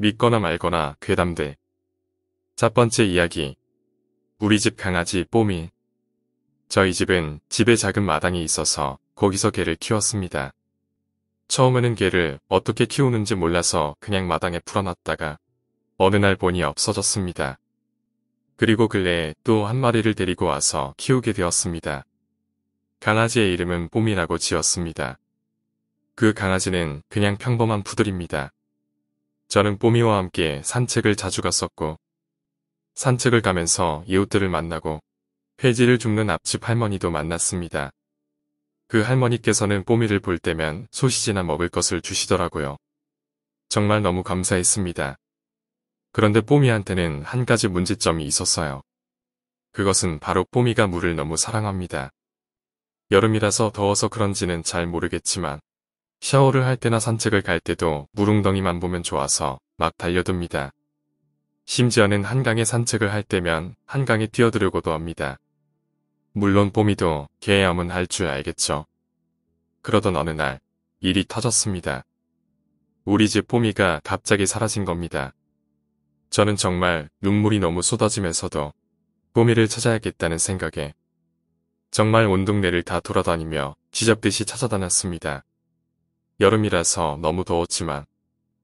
믿거나 말거나 괴담돼첫 번째 이야기. 우리 집 강아지 뽀미. 저희 집은 집에 작은 마당이 있어서 거기서 개를 키웠습니다. 처음에는 개를 어떻게 키우는지 몰라서 그냥 마당에 풀어놨다가 어느 날 보니 없어졌습니다. 그리고 근래에 또 한 마리를 데리고 와서 키우게 되었습니다. 강아지의 이름은 뽀미라고 지었습니다. 그 강아지는 그냥 평범한 푸들입니다. 저는 뽀미와 함께 산책을 자주 갔었고 산책을 가면서 이웃들을 만나고 폐지를 줍는 앞집 할머니도 만났습니다. 그 할머니께서는 뽀미를 볼 때면 소시지나 먹을 것을 주시더라고요. 정말 너무 감사했습니다. 그런데 뽀미한테는 한 가지 문제점이 있었어요. 그것은 바로 뽀미가 물을 너무 사랑합니다. 여름이라서 더워서 그런지는 잘 모르겠지만 샤워를 할 때나 산책을 갈 때도 물웅덩이만 보면 좋아서 막 달려듭니다. 심지어는 한강에 산책을 할 때면 한강에 뛰어들려고도 합니다. 물론 뽀미도 개암은 할 줄 알겠죠. 그러던 어느 날 일이 터졌습니다. 우리 집 뽀미가 갑자기 사라진 겁니다. 저는 정말 눈물이 너무 쏟아지면서도 뽀미를 찾아야겠다는 생각에 정말 온 동네를 다 돌아다니며 지잡듯이 찾아다녔습니다. 여름이라서 너무 더웠지만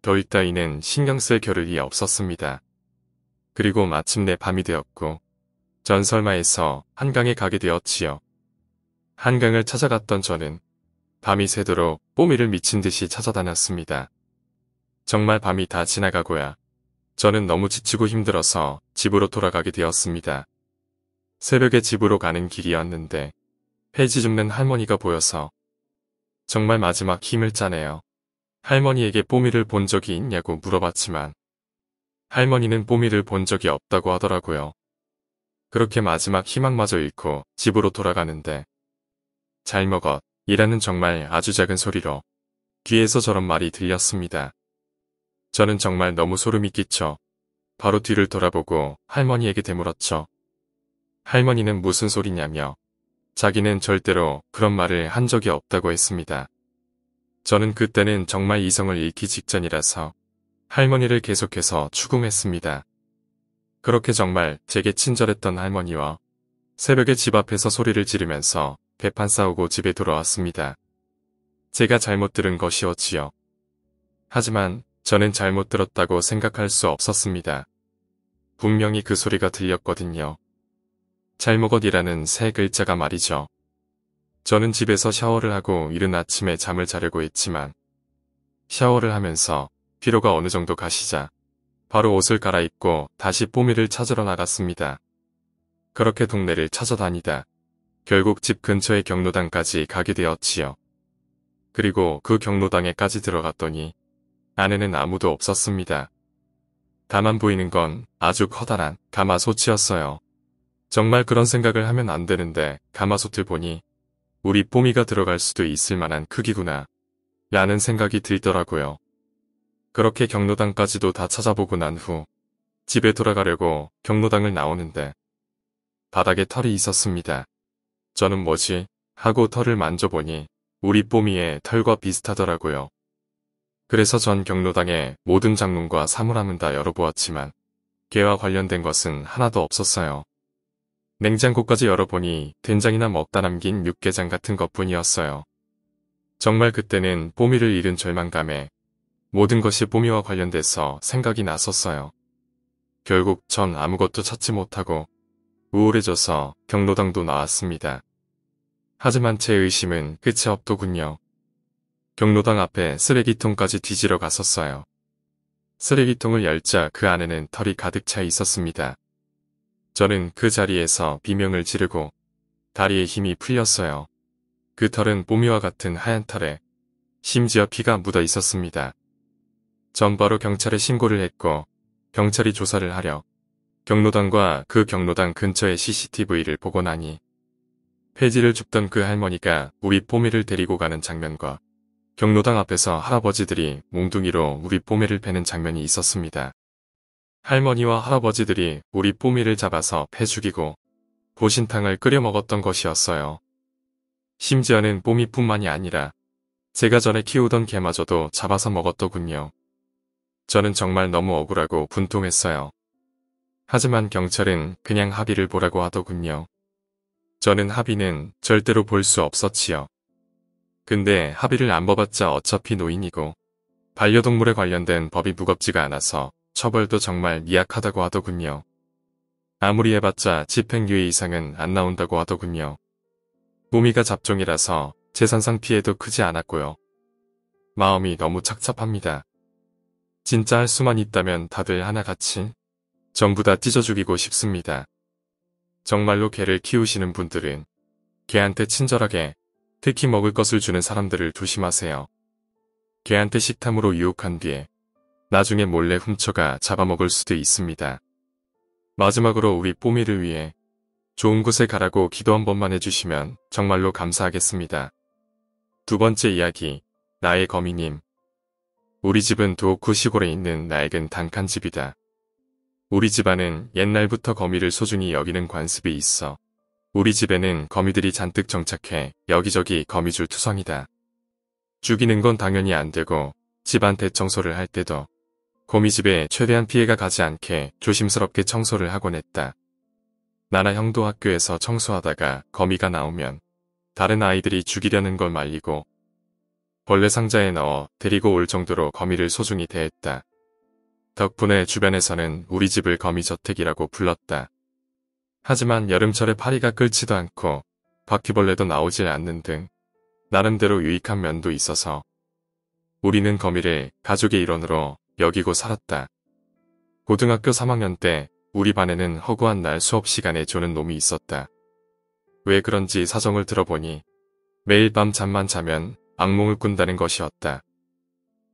더위 따위는 신경 쓸 겨를이 없었습니다. 그리고 마침내 밤이 되었고 전 설마에서 한강에 가게 되었지요. 한강을 찾아갔던 저는 밤이 새도록 뽀미를 미친 듯이 찾아다녔습니다. 정말 밤이 다 지나가고야 저는 너무 지치고 힘들어서 집으로 돌아가게 되었습니다. 새벽에 집으로 가는 길이었는데 폐지 줍는 할머니가 보여서 정말 마지막 힘을 짜네요. 할머니에게 뽀미를 본 적이 있냐고 물어봤지만 할머니는 뽀미를 본 적이 없다고 하더라고요. 그렇게 마지막 희망마저 잃고 집으로 돌아가는데 잘먹어 이라는 정말 아주 작은 소리로 귀에서 저런 말이 들렸습니다. 저는 정말 너무 소름이 끼쳐 바로 뒤를 돌아보고 할머니에게 되물었죠. 할머니는 무슨 소리냐며 자기는 절대로 그런 말을 한 적이 없다고 했습니다. 저는 그때는 정말 이성을 잃기 직전이라서 할머니를 계속해서 추궁했습니다. 그렇게 정말 제게 친절했던 할머니와 새벽에 집 앞에서 소리를 지르면서 배판 싸우고 집에 돌아왔습니다. 제가 잘못 들은 것이었지요. 하지만 저는 잘못 들었다고 생각할 수 없었습니다. 분명히 그 소리가 들렸거든요. 잘먹었이라는 세 글자가 말이죠. 저는 집에서 샤워를 하고 이른 아침에 잠을 자려고 했지만 샤워를 하면서 피로가 어느 정도 가시자 바로 옷을 갈아입고 다시 뽀미를 찾으러 나갔습니다. 그렇게 동네를 찾아다니다 결국 집 근처의 경로당까지 가게 되었지요. 그리고 그 경로당에까지 들어갔더니 안에는 아무도 없었습니다. 다만 보이는 건 아주 커다란 가마솥이었어요. 정말 그런 생각을 하면 안 되는데 가마솥을 보니 우리 뽀미가 들어갈 수도 있을 만한 크기구나 라는 생각이 들더라고요. 그렇게 경로당까지도 다 찾아보고 난 후 집에 돌아가려고 경로당을 나오는데 바닥에 털이 있었습니다. 저는 뭐지? 하고 털을 만져보니 우리 뽀미의 털과 비슷하더라고요. 그래서 전 경로당의 모든 장롱과 사물함은 다 열어보았지만 개와 관련된 것은 하나도 없었어요. 냉장고까지 열어보니 된장이나 먹다 남긴 육개장 같은 것뿐이었어요. 정말 그때는 뽀미를 잃은 절망감에 모든 것이 뽀미와 관련돼서 생각이 났었어요. 결국 전 아무것도 찾지 못하고 우울해져서 경로당도 나왔습니다. 하지만 제 의심은 끝이 없더군요. 경로당 앞에 쓰레기통까지 뒤지러 갔었어요. 쓰레기통을 열자 그 안에는 털이 가득 차 있었습니다. 저는 그 자리에서 비명을 지르고 다리에 힘이 풀렸어요. 그 털은 뽀미와 같은 하얀 털에 심지어 피가 묻어 있었습니다. 전 바로 경찰에 신고를 했고 경찰이 조사를 하려 경로당과 그 경로당 근처의 CCTV를 보고 나니 폐지를 줍던 그 할머니가 우리 뽀미를 데리고 가는 장면과 경로당 앞에서 할아버지들이 몽둥이로 우리 뽀미를 베는 장면이 있었습니다. 할머니와 할아버지들이 우리 뽀미를 잡아서 해 죽이고 보신탕을 끓여 먹었던 것이었어요. 심지어는 뽀미뿐만이 아니라 제가 전에 키우던 개마저도 잡아서 먹었더군요. 저는 정말 너무 억울하고 분통했어요. 하지만 경찰은 그냥 합의를 보라고 하더군요. 저는 합의는 절대로 볼 수 없었지요. 근데 합의를 안 봐봤자 어차피 노인이고 반려동물에 관련된 법이 무겁지가 않아서 처벌도 정말 미약하다고 하더군요. 아무리 해봤자 집행유예 이상은 안 나온다고 하더군요. 우미가 잡종이라서 재산상 피해도 크지 않았고요. 마음이 너무 착잡합니다. 진짜 할 수만 있다면 다들 하나같이 전부 다 찢어 죽이고 싶습니다. 정말로 개를 키우시는 분들은 개한테 친절하게 특히 먹을 것을 주는 사람들을 조심하세요. 개한테 식탐으로 유혹한 뒤에 나중에 몰래 훔쳐가 잡아먹을 수도 있습니다. 마지막으로 우리 뽀미를 위해 좋은 곳에 가라고 기도 한 번만 해주시면 정말로 감사하겠습니다. 두 번째 이야기, 나의 거미님. 우리 집은 도쿠 그 시골에 있는 낡은 단칸집이다. 우리 집안은 옛날부터 거미를 소중히 여기는 관습이 있어. 우리 집에는 거미들이 잔뜩 정착해 여기저기 거미줄 투성이다. 죽이는 건 당연히 안 되고 집안 대청소를 할 때도 거미집에 최대한 피해가 가지 않게 조심스럽게 청소를 하곤 했다. 나나 형도 학교에서 청소하다가 거미가 나오면 다른 아이들이 죽이려는 걸 말리고 벌레 상자에 넣어 데리고 올 정도로 거미를 소중히 대했다. 덕분에 주변에서는 우리 집을 거미저택이라고 불렀다. 하지만 여름철에 파리가 끓지도 않고 바퀴벌레도 나오질 않는 등 나름대로 유익한 면도 있어서 우리는 거미를 가족의 일원으로 여기고 살았다. 고등학교 3학년 때 우리 반에는 허구한 날 수업 시간에 조는 놈이 있었다. 왜 그런지 사정을 들어보니 매일 밤 잠만 자면 악몽을 꾼다는 것이었다.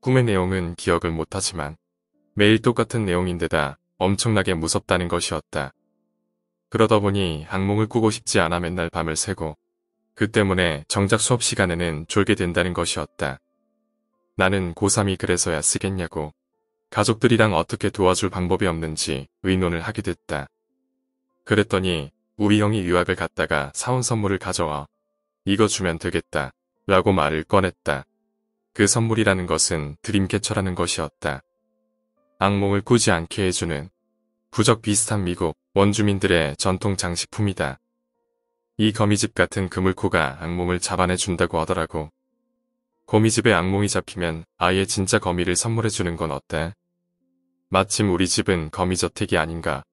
꿈의 내용은 기억을 못하지만 매일 똑같은 내용인데다 엄청나게 무섭다는 것이었다. 그러다 보니 악몽을 꾸고 싶지 않아 맨날 밤을 새고 그 때문에 정작 수업 시간에는 졸게 된다는 것이었다. 나는 고3이 그래서야 쓰겠냐고 가족들이랑 어떻게 도와줄 방법이 없는지 의논을 하게 됐다. 그랬더니 우리 형이 유학을 갔다가 사온 선물을 가져와 이거 주면 되겠다 라고 말을 꺼냈다. 그 선물이라는 것은 드림캐쳐라는 것이었다. 악몽을 꾸지 않게 해주는 부적 비슷한 미국 원주민들의 전통 장식품이다. 이 거미집 같은 그물코가 악몽을 잡아내준다고 하더라고. 거미집에 악몽이 잡히면 아예 진짜 거미를 선물해주는 건 어때? 마침 우리 집은 거미저택이 아닌가.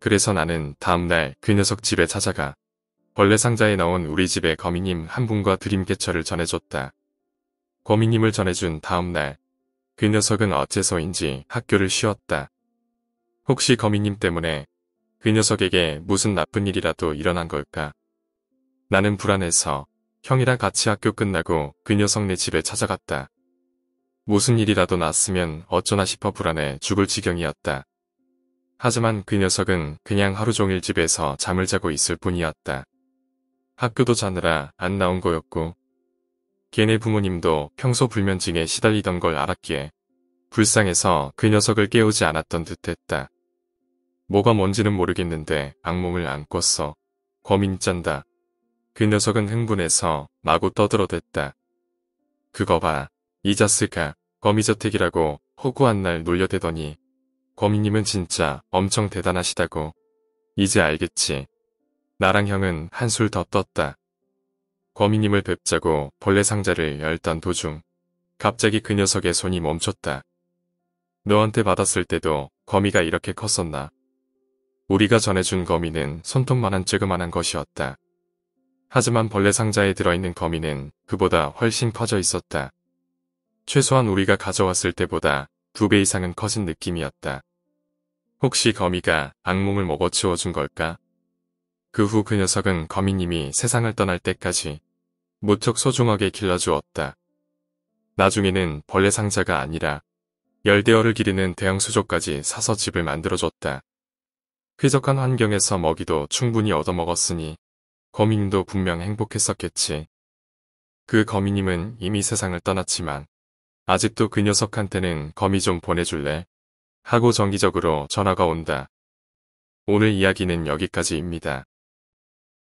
그래서 나는 다음날 그 녀석 집에 찾아가 벌레 상자에 넣은 우리 집의 거미님 한 분과 드림캐처를 전해줬다. 거미님을 전해준 다음날 그 녀석은 어째서인지 학교를 쉬었다. 혹시 거미님 때문에 그 녀석에게 무슨 나쁜 일이라도 일어난 걸까? 나는 불안해서 형이랑 같이 학교 끝나고 그 녀석 네 집에 찾아갔다. 무슨 일이라도 났으면 어쩌나 싶어 불안해 죽을 지경이었다. 하지만 그 녀석은 그냥 하루 종일 집에서 잠을 자고 있을 뿐이었다. 학교도 자느라 안 나온 거였고 걔네 부모님도 평소 불면증에 시달리던 걸 알았기에 불쌍해서 그 녀석을 깨우지 않았던 듯했다. 뭐가 뭔지는 모르겠는데 악몽을 안 꿨어. 거민 짠다. 그 녀석은 흥분해서 마구 떠들어댔다. 그거 봐. 이자스가 거미저택이라고 허구한 날 놀려대더니 거미님은 진짜 엄청 대단하시다고. 이제 알겠지. 나랑 형은 한술 더 떴다. 거미님을 뵙자고 벌레 상자를 열던 도중 갑자기 그 녀석의 손이 멈췄다. 너한테 받았을 때도 거미가 이렇게 컸었나. 우리가 전해준 거미는 손톱만한 쬐그만한 것이었다. 하지만 벌레 상자에 들어있는 거미는 그보다 훨씬 커져 있었다. 최소한 우리가 가져왔을 때보다 두 배 이상은 커진 느낌이었다. 혹시 거미가 악몽을 먹어치워준 걸까? 그후그 그 녀석은 거미님이 세상을 떠날 때까지 무척 소중하게 길러주었다. 나중에는 벌레 상자가 아니라 열대어를 기르는 대형 수조까지 사서 집을 만들어줬다. 쾌적한 환경에서 먹이도 충분히 얻어먹었으니 거미님도 분명 행복했었겠지. 그 거미님은 이미 세상을 떠났지만 아직도 그 녀석한테는 거미 좀 보내줄래? 하고 정기적으로 전화가 온다. 오늘 이야기는 여기까지입니다.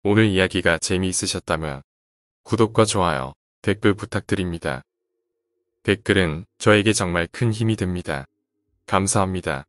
오늘 이야기가 재미있으셨다면 구독과 좋아요, 댓글 부탁드립니다. 댓글은 저에게 정말 큰 힘이 됩니다. 감사합니다.